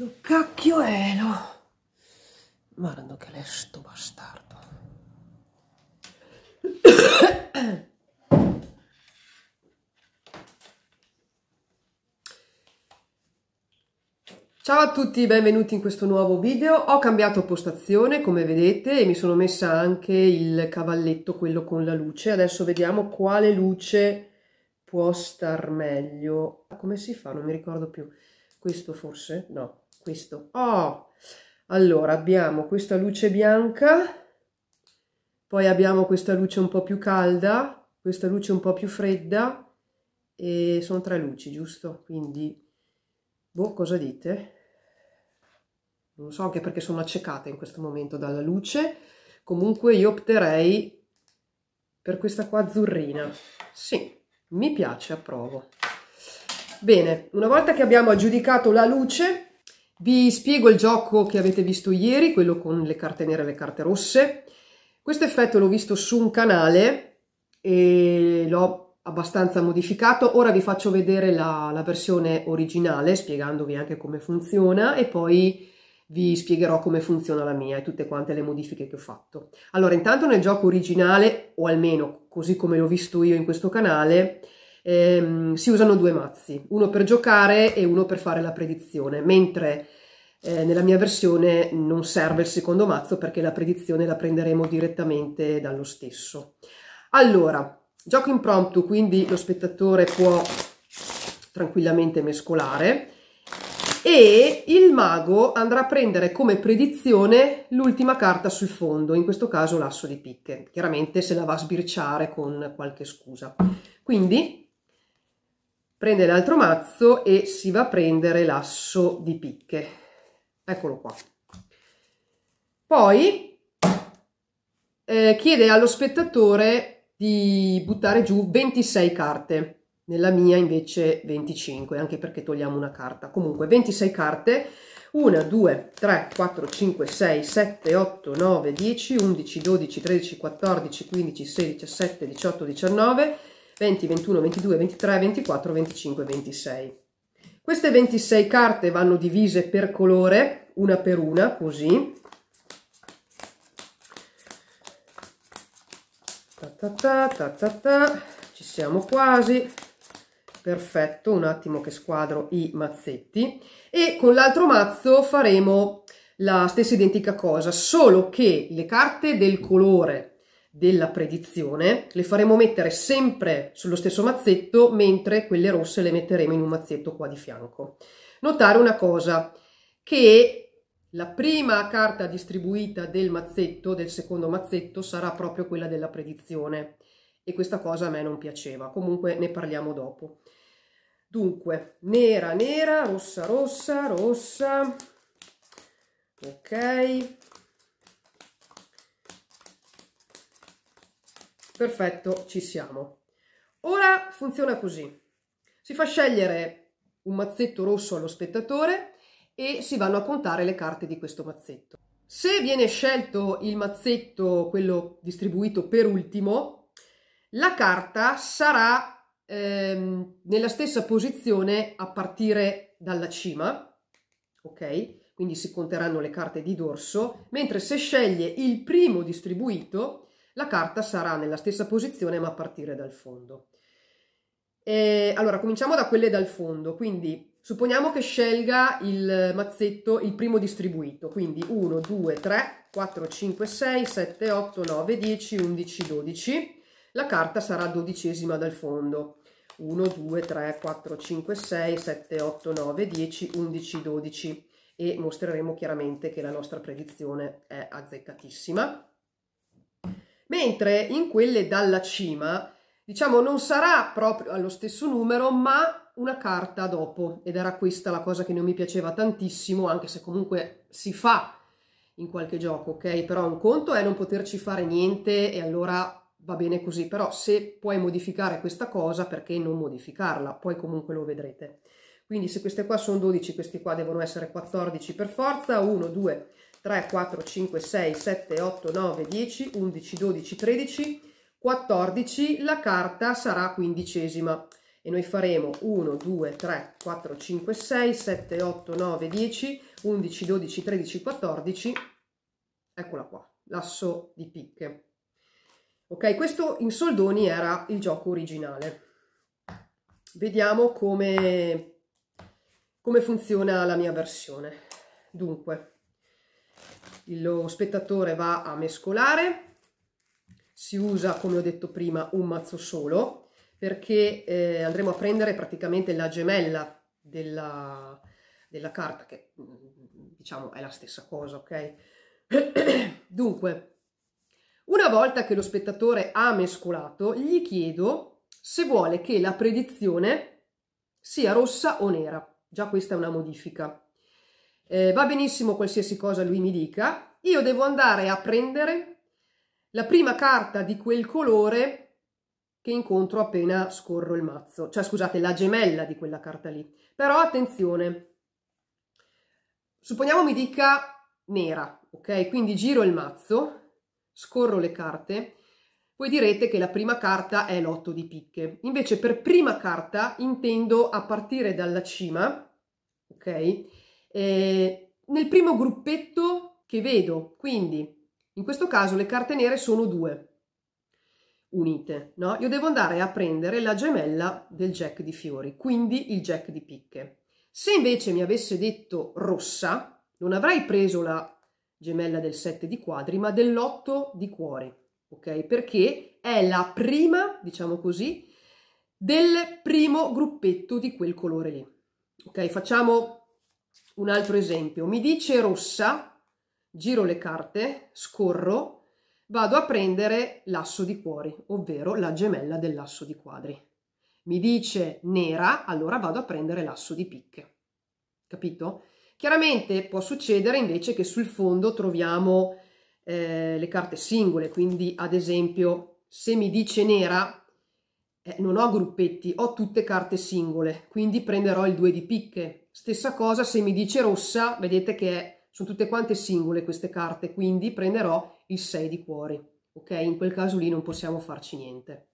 Lo cacchio elo. Guarda che l'è sto bastardo. Ciao a tutti, benvenuti in questo nuovo video. Ho cambiato postazione, come vedete, e mi sono messa anche il cavalletto, quello con la luce. Adesso vediamo quale luce può star meglio. Come si fa? Non mi ricordo più. Questo forse? No, questo. Oh, allora abbiamo questa luce bianca, poi abbiamo questa luce un po' più calda, questa luce un po' più fredda e sono tre luci, giusto? Quindi, boh, cosa dite? Non so, anche perché sono accecata in questo momento dalla luce. Comunque io opterei per questa qua azzurrina. Sì, mi piace, approvo. Bene, una volta che abbiamo aggiudicato la luce, vi spiego il gioco che avete visto ieri, quello con le carte nere e le carte rosse. Questo effetto l'ho visto su un canale e l'ho abbastanza modificato. Ora vi faccio vedere la, la versione originale spiegandovi anche come funziona e poi vi spiegherò come funziona la mia e tutte quante le modifiche che ho fatto. Allora, intanto nel gioco originale, o almeno così come l'ho visto io in questo canale, ehm, si usano due mazzi, uno per giocare e uno per fare la predizione, mentre eh, nella mia versione non serve il secondo mazzo perché la predizione la prenderemo direttamente dallo stesso. Allora, gioco impromptu, quindi lo spettatore può tranquillamente mescolare e il mago andrà a prendere come predizione l'ultima carta sul fondo, in questo caso l'asso di picche. Chiaramente se la va a sbirciare con qualche scusa. Quindi prende l'altro mazzo e si va a prendere l'asso di picche eccolo qua poi eh, chiede allo spettatore di buttare giù 26 carte nella mia invece 25 anche perché togliamo una carta comunque 26 carte 1 2 3 4 5 6 7 8 9 10 11 12 13 14 15 16 17 18 19 20, 21, 22, 23, 24, 25, 26. Queste 26 carte vanno divise per colore, una per una, così. Ta ta ta, ta, ta, ta. Ci siamo quasi. Perfetto, un attimo che squadro i mazzetti. E con l'altro mazzo faremo la stessa identica cosa, solo che le carte del colore della predizione, le faremo mettere sempre sullo stesso mazzetto, mentre quelle rosse le metteremo in un mazzetto qua di fianco. Notare una cosa, che la prima carta distribuita del mazzetto, del secondo mazzetto, sarà proprio quella della predizione e questa cosa a me non piaceva, comunque ne parliamo dopo. Dunque, nera, nera, rossa, rossa, rossa, ok, Perfetto, ci siamo. Ora funziona così. Si fa scegliere un mazzetto rosso allo spettatore e si vanno a contare le carte di questo mazzetto. Se viene scelto il mazzetto, quello distribuito per ultimo, la carta sarà ehm, nella stessa posizione a partire dalla cima, ok? Quindi si conteranno le carte di dorso, mentre se sceglie il primo distribuito, la carta sarà nella stessa posizione ma a partire dal fondo. E allora, cominciamo da quelle dal fondo, quindi supponiamo che scelga il mazzetto, il primo distribuito, quindi 1, 2, 3, 4, 5, 6, 7, 8, 9, 10, 11, 12. La carta sarà dodicesima dal fondo. 1, 2, 3, 4, 5, 6, 7, 8, 9, 10, 11, 12 e mostreremo chiaramente che la nostra predizione è azzeccatissima mentre in quelle dalla cima, diciamo, non sarà proprio allo stesso numero, ma una carta dopo. Ed era questa la cosa che non mi piaceva tantissimo, anche se comunque si fa in qualche gioco, ok? Però un conto è non poterci fare niente e allora va bene così, però se puoi modificare questa cosa, perché non modificarla? Poi comunque lo vedrete. Quindi se queste qua sono 12, queste qua devono essere 14 per forza, 1, 2, 3, 4, 5, 6, 7, 8, 9, 10, 11, 12, 13, 14, la carta sarà quindicesima e noi faremo 1, 2, 3, 4, 5, 6, 7, 8, 9, 10, 11, 12, 13, 14, eccola qua, l'asso di picche. Ok, questo in soldoni era il gioco originale. Vediamo come, come funziona la mia versione. Dunque, lo spettatore va a mescolare, si usa come ho detto prima un mazzo solo perché eh, andremo a prendere praticamente la gemella della, della carta che mm, diciamo è la stessa cosa, ok? Dunque, una volta che lo spettatore ha mescolato, gli chiedo se vuole che la predizione sia rossa o nera. Già questa è una modifica eh, va benissimo qualsiasi cosa lui mi dica, io devo andare a prendere la prima carta di quel colore che incontro appena scorro il mazzo, cioè scusate, la gemella di quella carta lì. Però attenzione, supponiamo mi dica nera, ok? Quindi giro il mazzo, scorro le carte, voi direte che la prima carta è l'otto di picche. Invece per prima carta intendo a partire dalla cima, ok? Eh, nel primo gruppetto che vedo, quindi in questo caso le carte nere sono due unite, no? Io devo andare a prendere la gemella del jack di fiori, quindi il jack di picche. Se invece mi avesse detto rossa, non avrei preso la gemella del 7 di quadri, ma dell'8 di cuori, ok? Perché è la prima, diciamo così, del primo gruppetto di quel colore lì. Ok, facciamo un altro esempio, mi dice rossa, giro le carte, scorro, vado a prendere l'asso di cuori, ovvero la gemella dell'asso di quadri. Mi dice nera, allora vado a prendere l'asso di picche. Capito? Chiaramente può succedere invece che sul fondo troviamo eh, le carte singole, quindi ad esempio se mi dice nera eh, non ho gruppetti, ho tutte carte singole, quindi prenderò il 2 di picche, Stessa cosa se mi dice rossa, vedete che sono tutte quante singole queste carte, quindi prenderò il 6 di cuori. Ok, in quel caso lì non possiamo farci niente.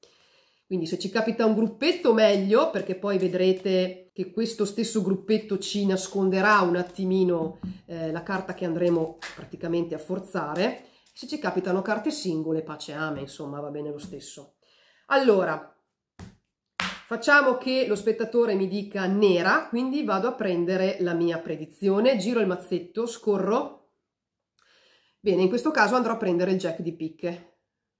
Quindi se ci capita un gruppetto meglio, perché poi vedrete che questo stesso gruppetto ci nasconderà un attimino eh, la carta che andremo praticamente a forzare. Se ci capitano carte singole, pace e ame, insomma, va bene lo stesso. Allora, Facciamo che lo spettatore mi dica nera, quindi vado a prendere la mia predizione, giro il mazzetto, scorro. Bene, in questo caso andrò a prendere il jack di picche,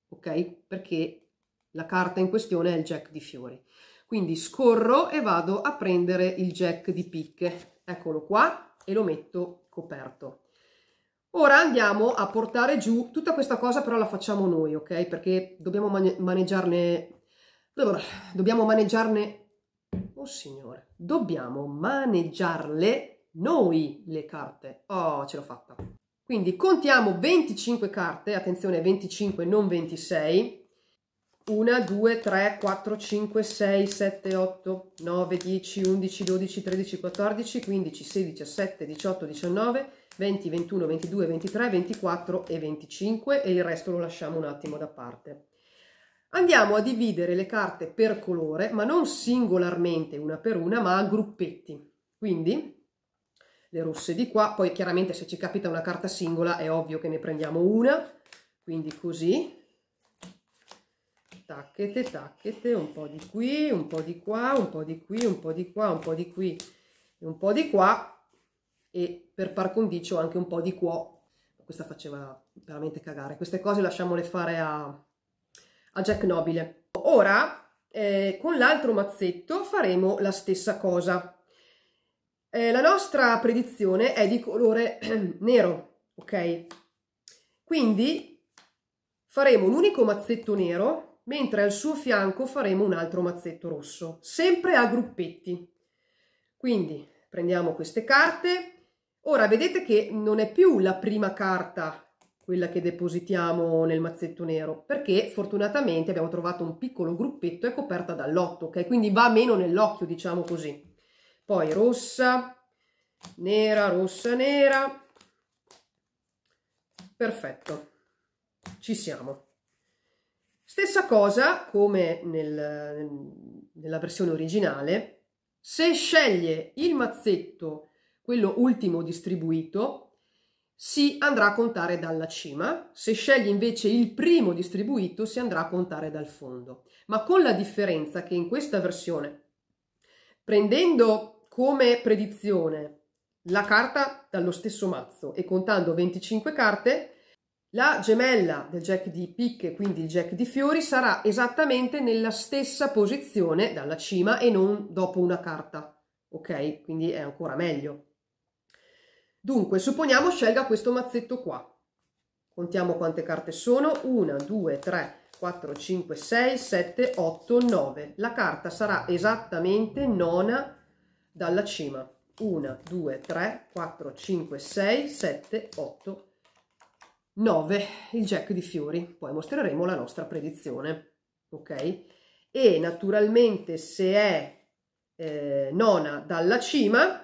ok? Perché la carta in questione è il jack di fiori. Quindi scorro e vado a prendere il jack di picche. Eccolo qua e lo metto coperto. Ora andiamo a portare giù, tutta questa cosa però la facciamo noi, ok? Perché dobbiamo maneggiarne allora, dobbiamo maneggiarne... Oh signore, dobbiamo maneggiarle noi le carte. Oh, ce l'ho fatta. Quindi contiamo 25 carte, attenzione 25, non 26. 1, 2, 3, 4, 5, 6, 7, 8, 9, 10, 11, 12, 13, 14, 15, 16, 17, 18, 19, 20, 21, 22, 23, 24 e 25 e il resto lo lasciamo un attimo da parte andiamo a dividere le carte per colore, ma non singolarmente una per una, ma a gruppetti. Quindi le rosse di qua, poi chiaramente se ci capita una carta singola è ovvio che ne prendiamo una, quindi così, tacchete, tacchete, un po' di qui, un po' di qua, un po' di qui, un po' di qua, un po' di qui un po' di qua e per par condicio anche un po' di qua. Questa faceva veramente cagare. Queste cose lasciamole fare a, a Jack Nobile. Ora, eh, con l'altro mazzetto faremo la stessa cosa. Eh, la nostra predizione è di colore nero, ok? Quindi faremo un unico mazzetto nero, mentre al suo fianco faremo un altro mazzetto rosso, sempre a gruppetti. Quindi prendiamo queste carte. Ora vedete che non è più la prima carta quella che depositiamo nel mazzetto nero, perché fortunatamente abbiamo trovato un piccolo gruppetto e coperta dall'otto, ok? Quindi va meno nell'occhio, diciamo così. Poi rossa, nera, rossa, nera. Perfetto, ci siamo. Stessa cosa come nel, nella versione originale, se sceglie il mazzetto, quello ultimo distribuito, si andrà a contare dalla cima, se scegli invece il primo distribuito si andrà a contare dal fondo, ma con la differenza che in questa versione, prendendo come predizione la carta dallo stesso mazzo e contando 25 carte, la gemella del jack di picche, quindi il jack di fiori, sarà esattamente nella stessa posizione dalla cima e non dopo una carta, ok? Quindi è ancora meglio. Dunque, supponiamo scelga questo mazzetto qua. Contiamo quante carte sono. 1, 2, 3, 4, 5, 6, 7, 8, 9. La carta sarà esattamente nona dalla cima. 1, 2, 3, 4, 5, 6, 7, 8, 9. Il jack di fiori. Poi mostreremo la nostra predizione. Ok? E naturalmente se è eh, nona dalla cima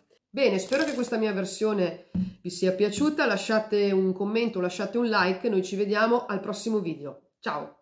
Bene, spero che questa mia versione vi sia piaciuta, lasciate un commento, lasciate un like, noi ci vediamo al prossimo video. Ciao!